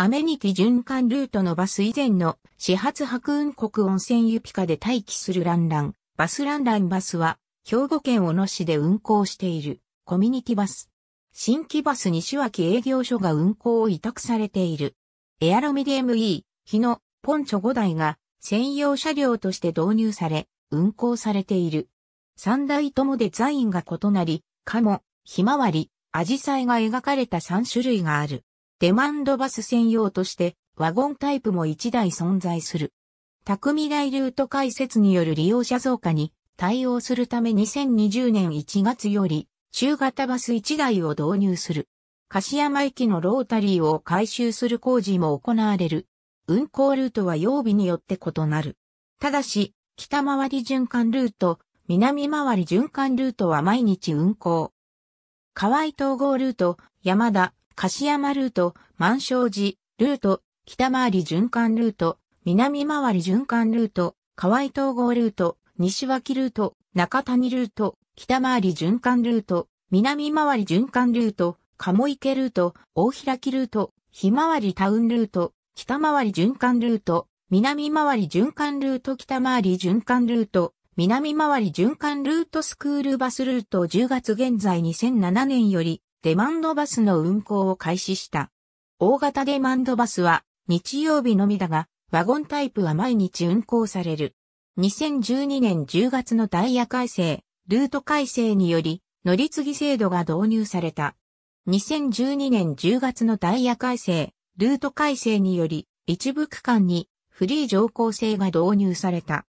アメニティ循環ルートのバス以前の始発白雲国温泉ユピカで待機するランラン、バスランランバスは、兵庫県小野市で運行しているコミュニティバス。新規バス西脇営業所が運行を委託されている。エアロミディ ME、日野、ポンチョ5台が専用車両として導入され、運行されている。3台ともデザインが異なり、カモ、ひまわり、アジサイが描かれた3種類がある。デマンドバス専用としてワゴンタイプも1台存在する。匠台ルート開設による利用者増加に対応するため2020年1月より中型バス1台を導入する。柏山駅のロータリーを改修する工事も行われる。運行ルートは曜日によって異なる。ただし、北回り循環ルート、南回り循環ルートは毎日運行。河合統合ルート、山田、柏山ルート、満昌寺、ルート、北回り循環ルート、南回り循環ルート、河合統合ルート、西脇ルート、中谷ルート、北回り循環ルート、南回り循環ルート、鴨池ルート、大開きルート、ひまわりタウンルート、北回り循環ルート、南回り循環ルート、北回り循環ルート、南回り循環ルートスクールバスルート10月現在2007年よりデマンドバスの運行を開始した。大型デマンドバスは日曜日のみだが、ワゴンタイプは毎日運行される。2012年10月のダイヤ改正、ルート改正により、乗り継ぎ制度が導入された。2012年10月のダイヤ改正、ルート改正により、一部区間にフリー乗降制が導入された。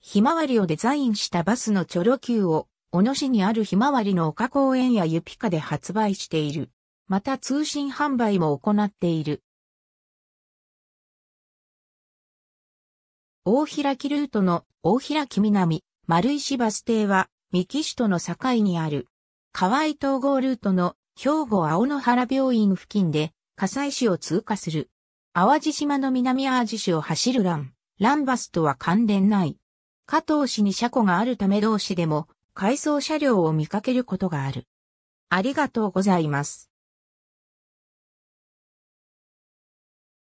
ひまわりをデザインしたバスのチョロ Q を小野市にあるひまわりの丘公園やゆぴかで発売している。また通信販売も行っている。大開きルートの大開き南、丸石バス停は、三木市との境にある。河合統合ルートの兵庫青野原病院付近で、火災市を通過する。淡路島の南淡路市を走るラン、ランバスとは関連ない。加藤市に車庫があるため同市でも、回送車両を見かけることがある。ありがとうございます。